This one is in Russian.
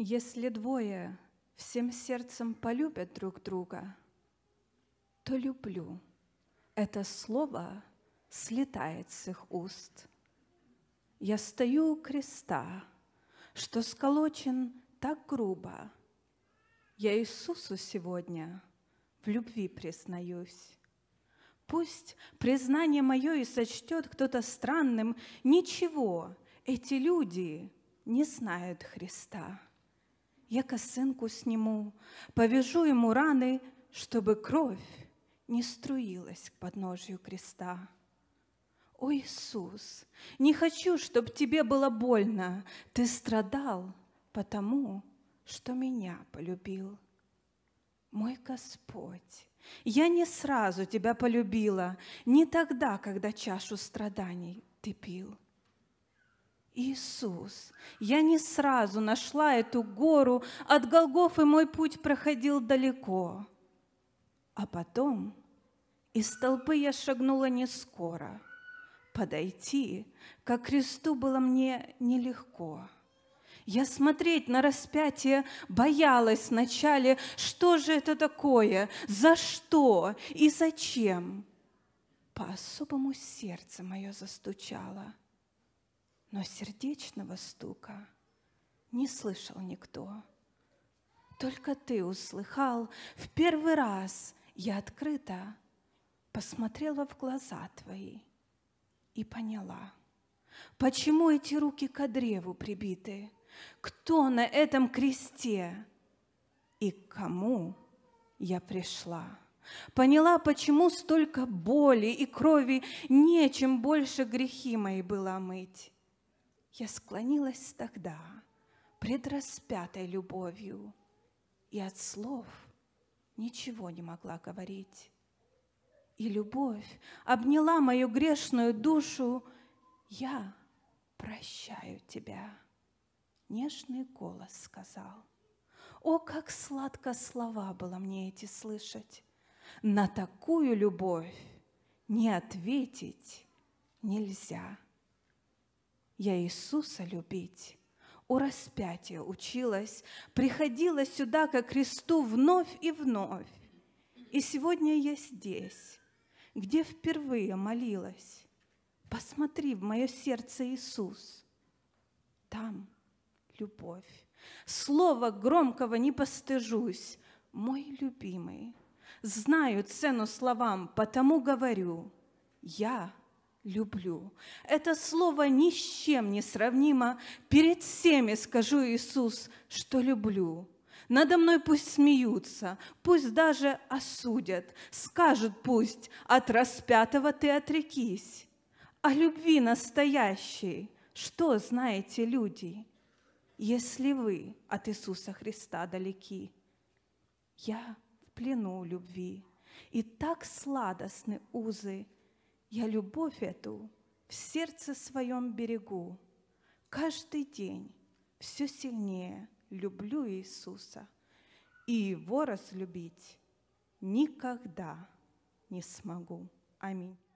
Если двое всем сердцем полюбят друг друга, то люблю. Это слово слетает с их уст. Я стою у креста, что сколочен так грубо. Я Иисусу сегодня в любви признаюсь. Пусть признание мое и сочтет кто-то странным, ничего, эти люди не знают Христа я косынку сниму, повяжу ему раны, чтобы кровь не струилась к подножию креста. О, Иисус, не хочу, чтобы тебе было больно. Ты страдал, потому что меня полюбил. Мой Господь, я не сразу тебя полюбила, не тогда, когда чашу страданий ты пил. Иисус. Я не сразу нашла эту гору, от Голгофы мой путь проходил далеко. А потом из толпы я шагнула не скоро. Подойти ко кресту было мне нелегко. Я смотреть на распятие боялась вначале, что же это такое, за что и зачем. По особому сердце мое застучало – но сердечного стука не слышал никто. Только ты услыхал в первый раз, я открыто посмотрела в глаза твои и поняла, почему эти руки к древу прибиты, кто на этом кресте и к кому я пришла. Поняла, почему столько боли и крови, нечем больше грехи мои было мыть я склонилась тогда пред распятой любовью и от слов ничего не могла говорить. И любовь обняла мою грешную душу. Я прощаю тебя. Нежный голос сказал. О, как сладко слова было мне эти слышать. На такую любовь не ответить нельзя я Иисуса любить. У распятия училась, приходила сюда ко кресту вновь и вновь. И сегодня я здесь, где впервые молилась. Посмотри в мое сердце, Иисус. Там любовь. Слова громкого не постыжусь. Мой любимый. Знаю цену словам, потому говорю. Я люблю. Это слово ни с чем не сравнимо. Перед всеми скажу Иисус, что люблю. Надо мной пусть смеются, пусть даже осудят, скажут пусть, от распятого ты отрекись. О любви настоящей что знаете люди, если вы от Иисуса Христа далеки? Я в плену любви, и так сладостны узы – я любовь эту в сердце своем берегу. Каждый день все сильнее люблю Иисуса, и Его разлюбить никогда не смогу. Аминь.